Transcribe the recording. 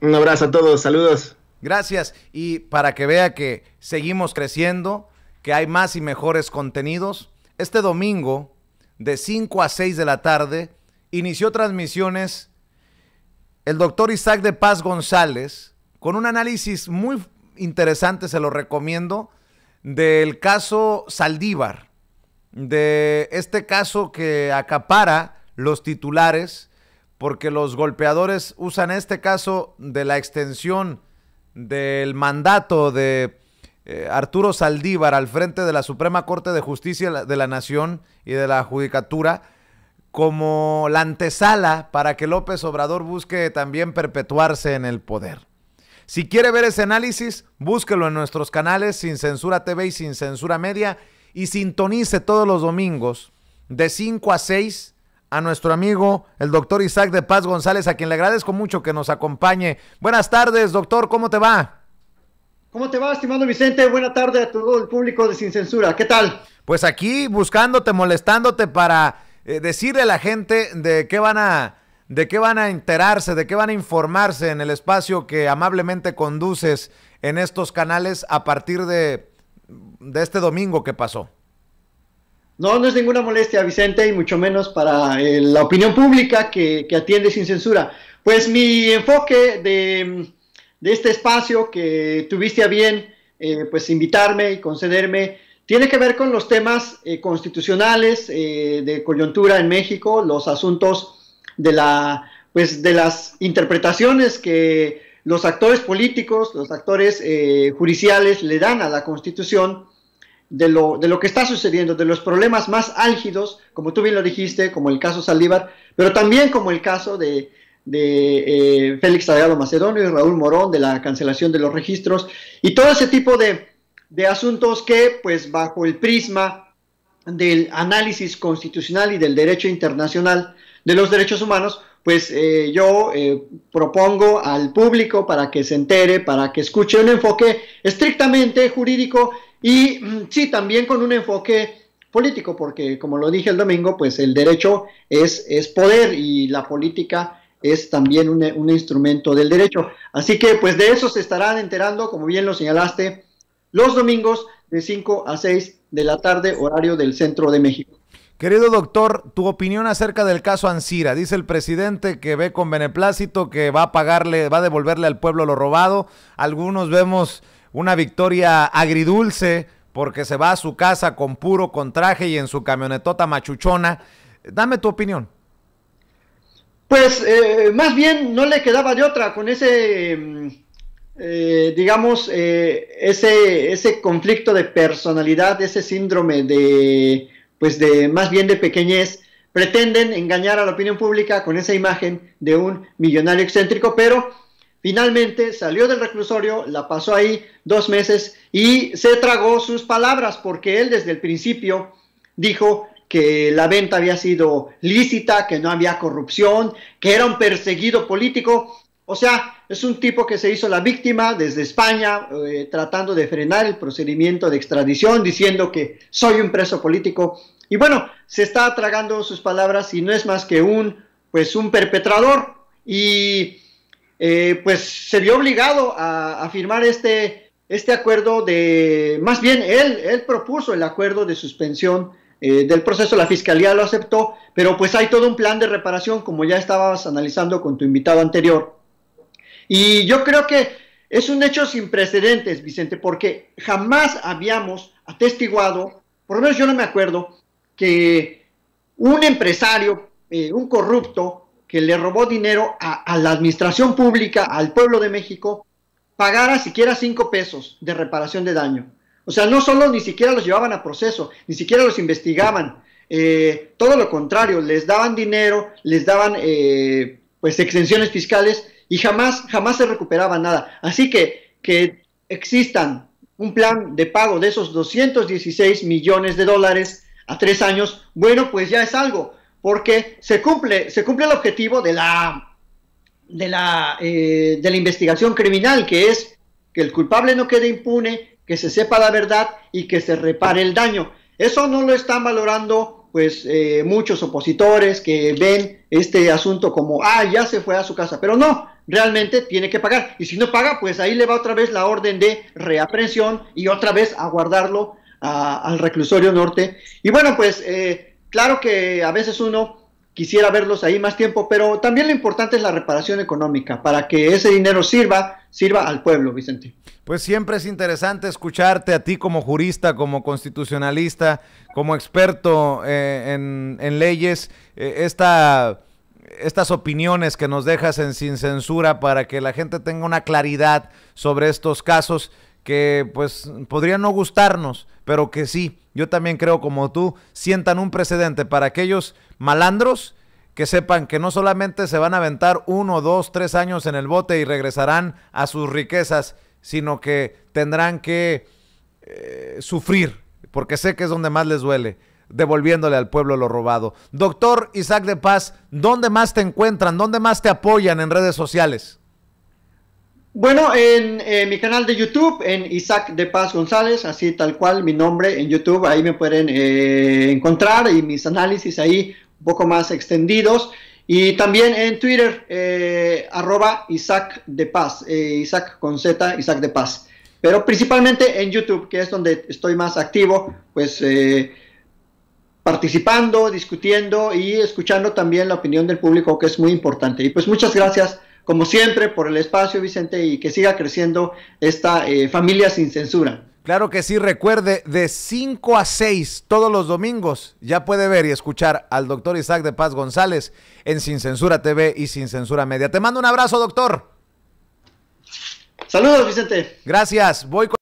Un abrazo a todos, saludos. Gracias. Y para que vea que seguimos creciendo, que hay más y mejores contenidos, este domingo de 5 a 6 de la tarde inició transmisiones el doctor Isaac de Paz González con un análisis muy interesante, se lo recomiendo, del caso Saldívar, de este caso que acapara los titulares porque los golpeadores usan este caso de la extensión del mandato de eh, Arturo Saldívar al frente de la Suprema Corte de Justicia de la Nación y de la Judicatura como la antesala para que López Obrador busque también perpetuarse en el poder. Si quiere ver ese análisis, búsquelo en nuestros canales Sin Censura TV y Sin Censura Media y sintonice todos los domingos de 5 a 6 a nuestro amigo, el doctor Isaac de Paz González, a quien le agradezco mucho que nos acompañe. Buenas tardes, doctor, ¿cómo te va? ¿Cómo te va, estimado Vicente? Buena tarde a todo el público de Sin Censura. ¿Qué tal? Pues aquí buscándote, molestándote para eh, decirle a la gente de qué van a de qué van a enterarse, de qué van a informarse en el espacio que amablemente conduces en estos canales a partir de, de este domingo que pasó. No, no es ninguna molestia, Vicente, y mucho menos para eh, la opinión pública que, atiende sin censura. Pues mi enfoque de, este espacio que tuviste a bien, eh, pues invitarme y concederme, tiene que ver con los temas eh, constitucionales de coyuntura en México, los asuntos de la, pues de las interpretaciones que los actores políticos, los actores judiciales le dan a la Constitución de lo, de lo que está sucediendo, de los problemas más álgidos, como tú bien lo dijiste, como el caso Saldívar, pero también como el caso de, de eh, Félix Salgado Macedonio y Raúl Morón, de la cancelación de los registros, y todo ese tipo de, asuntos que, pues, bajo el prisma del análisis constitucional y del derecho internacional de los derechos humanos, pues eh, yo eh, propongo al público para que se entere, para que escuche un enfoque estrictamente jurídico y mm, sí, también con un enfoque político, porque como lo dije el domingo, pues el derecho es, es poder y la política es también un, un, instrumento del derecho. Así que pues de eso se estarán enterando, como bien lo señalaste, los domingos de 5 a 6 de la tarde, horario del centro de México. Querido doctor, tu opinión acerca del caso Ansira. Dice el presidente que ve con beneplácito que va a pagarle, va a devolverle al pueblo lo robado. Algunos vemos una victoria agridulce porque se va a su casa con puro, contraje y en su camionetota machuchona. Dame tu opinión. Pues eh, más bien no le quedaba de otra con ese, mm, eh, digamos, eh, ese, ese conflicto de personalidad, ese síndrome de, pues de más bien de pequeñez. Pretenden engañar a la opinión pública con esa imagen de un millonario excéntrico, pero Finalmente salió del reclusorio, la pasó ahí dos meses y se tragó sus palabras porque él desde el principio dijo que la venta había sido lícita, que no había corrupción, que era un perseguido político. O sea, es un tipo que se hizo la víctima desde España, eh, tratando de frenar el procedimiento de extradición, diciendo que soy un preso político. Y bueno, se está tragando sus palabras y no es más que un, pues, un perpetrador. Y eh, pues se vio obligado a, firmar este, este acuerdo de, más bien él, propuso el acuerdo de suspensión eh, del proceso, la fiscalía lo aceptó, pero pues hay todo un plan de reparación, como ya estabas analizando con tu invitado anterior. Y yo creo que es un hecho sin precedentes, Vicente, porque jamás habíamos atestiguado, por lo menos yo no me acuerdo, que un empresario, eh, un corrupto, que le robó dinero a, la administración pública, al pueblo de México, pagara siquiera cinco pesos de reparación de daño. O sea, no solo ni siquiera los llevaban a proceso, ni siquiera los investigaban. Eh, todo lo contrario, les daban dinero, les daban eh, pues exenciones fiscales y jamás, jamás se recuperaba nada. Así que que existan un plan de pago de esos 216 millones de dólares a tres años, bueno, pues ya es algo porque se cumple, se cumple el objetivo de la, de la, eh, de la investigación criminal, que es que el culpable no quede impune, que se sepa la verdad y que se repare el daño. Eso no lo están valorando pues eh, muchos opositores que ven este asunto como, ah, ya se fue a su casa, pero no, realmente tiene que pagar. Y si no paga, pues ahí le va otra vez la orden de reaprensión y otra vez aguardarlo al reclusorio norte. Y bueno, pues eh, claro que a veces uno quisiera verlos ahí más tiempo, pero también lo importante es la reparación económica, para que ese dinero sirva, sirva al pueblo, Vicente. Pues siempre es interesante escucharte a ti como jurista, como constitucionalista, como experto eh, en, leyes, eh, estas opiniones que nos dejas en sin censura para que la gente tenga una claridad sobre estos casos que pues podría no gustarnos, pero que sí, yo también creo como tú, sientan un precedente para aquellos malandros que sepan que no solamente se van a aventar uno, dos, tres años en el bote y regresarán a sus riquezas, sino que tendrán que eh, sufrir, porque sé que es donde más les duele, devolviéndole al pueblo lo robado. Doctor Isaac de Paz, ¿dónde más te encuentran? ¿Dónde más te apoyan en redes sociales? Bueno, en eh, mi canal de YouTube, en Isaac de Paz González, así tal cual mi nombre en YouTube, ahí me pueden eh, encontrar y mis análisis ahí un poco más extendidos. Y también en Twitter, eh, arroba Isaac de Paz, Isaac con Z, Isaac de Paz. Pero principalmente en YouTube, que es donde estoy más activo, pues participando, discutiendo y escuchando también la opinión del público, que es muy importante. Y pues muchas gracias como siempre, por el espacio, Vicente, y que siga creciendo esta eh, familia sin censura. Claro que sí, recuerde, de 5 a 6 todos los domingos ya puede ver y escuchar al doctor Isaac de Paz González en Sin Censura TV y Sin Censura Media. Te mando un abrazo, doctor. Saludos, Vicente. Gracias. Voy con